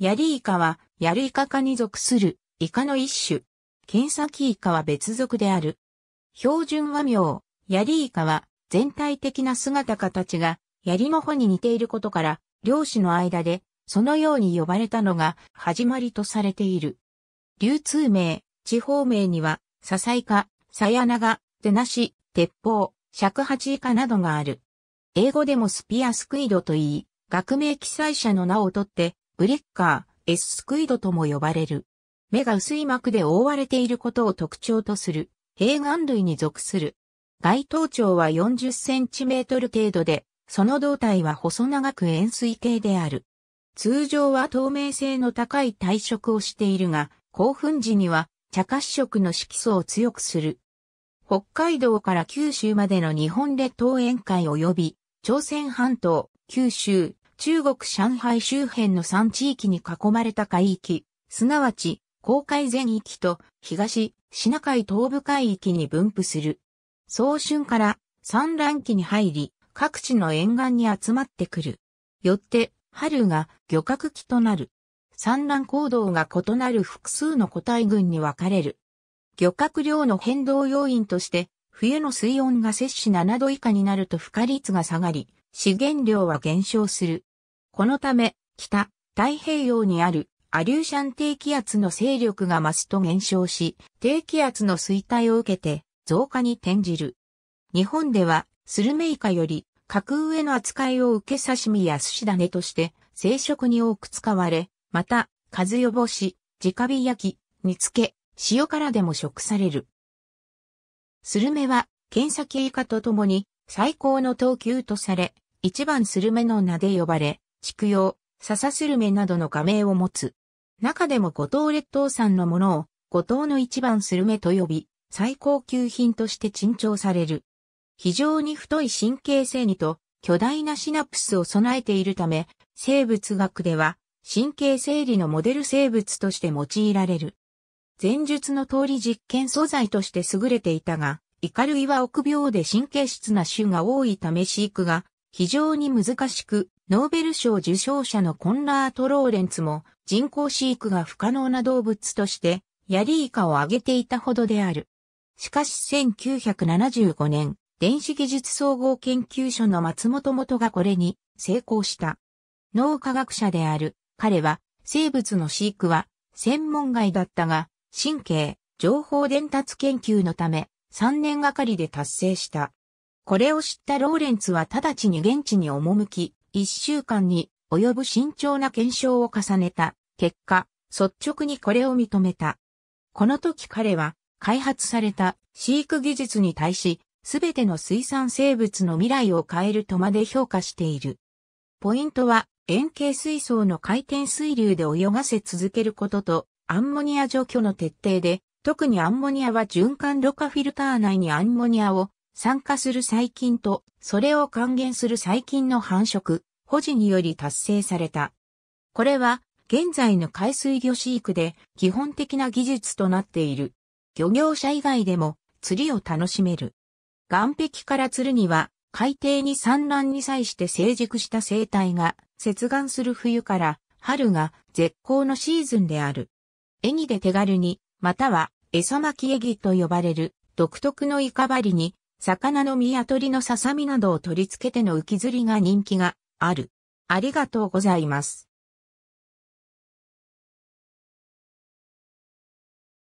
ヤリイカは、ヤリイカ科に属する、イカの一種。ケンサキイカは別属である。標準和名、ヤリイカは、全体的な姿形が、ヤリの穂に似ていることから、漁師の間で、そのように呼ばれたのが、始まりとされている。流通名、地方名には、ササイカ、サヤナガ、テナシ、鉄砲、尺八イカなどがある。英語でもスピアスクイドといい、学名記載者の名をとって、ブレッカー、エススクイドとも呼ばれる。目が薄い膜で覆われていることを特徴とする、併眼類に属する。外頭長は40センチメートル程度で、その胴体は細長く円錐形である。通常は透明性の高い体色をしているが、興奮時には茶褐色の色素を強くする。北海道から九州までの日本列島沿海及び朝鮮半島、九州、中国上海周辺の3地域に囲まれた海域、すなわち、公海全域と東、シナ海東部海域に分布する。早春から産卵期に入り、各地の沿岸に集まってくる。よって、春が漁獲期となる。産卵行動が異なる複数の個体群に分かれる。漁獲量の変動要因として、冬の水温が摂氏7度以下になると孵化率が下がり、資源量は減少する。このため、北、太平洋にあるアリューシャン低気圧の勢力が増すと減少し、低気圧の衰退を受けて増加に転じる。日本では、スルメイカより格上の扱いを受け刺身や寿司種として生殖に多く使われ、また、風汚し、直火焼き、煮付け、塩辛でも食される。スルメは、剣先イカと共に最高の等級とされ、一番スルメの名で呼ばれ、畜用、笹スルメなどの画名を持つ。中でも五島列島産のものを、五島の一番スルメと呼び、最高級品として珍重される。非常に太い神経性にと巨大なシナプスを備えているため、生物学では神経生理のモデル生物として用いられる。前述の通り実験素材として優れていたが、イカ類は臆病で神経質な種が多いため飼育が非常に難しく、ノーベル賞受賞者のコンラート・ローレンツも人工飼育が不可能な動物としてヤリイカを挙げていたほどである。しかし1975年、電子技術総合研究所の松本元がこれに成功した。脳科学者である彼は生物の飼育は専門外だったが神経、情報伝達研究のため3年がかりで達成した。これを知ったローレンツは直ちに現地に赴き、一週間に及ぶ慎重な検証を重ねた結果、率直にこれを認めた。この時彼は開発された飼育技術に対し、すべての水産生物の未来を変えるとまで評価している。ポイントは、円形水槽の回転水流で泳がせ続けることと、アンモニア除去の徹底で、特にアンモニアは循環ろ過フィルター内にアンモニアを酸化する細菌と、それを還元する細菌の繁殖、保持により達成された。これは、現在の海水魚飼育で基本的な技術となっている。漁業者以外でも釣りを楽しめる。岸壁から釣るには、海底に産卵に際して成熟した生態が、接岸する冬から春が絶好のシーズンである。エギで手軽に、または餌巻きエギと呼ばれる独特のイカバリに魚の身や鳥のささみなどを取り付けての浮き釣りが人気がある。ありがとうございます。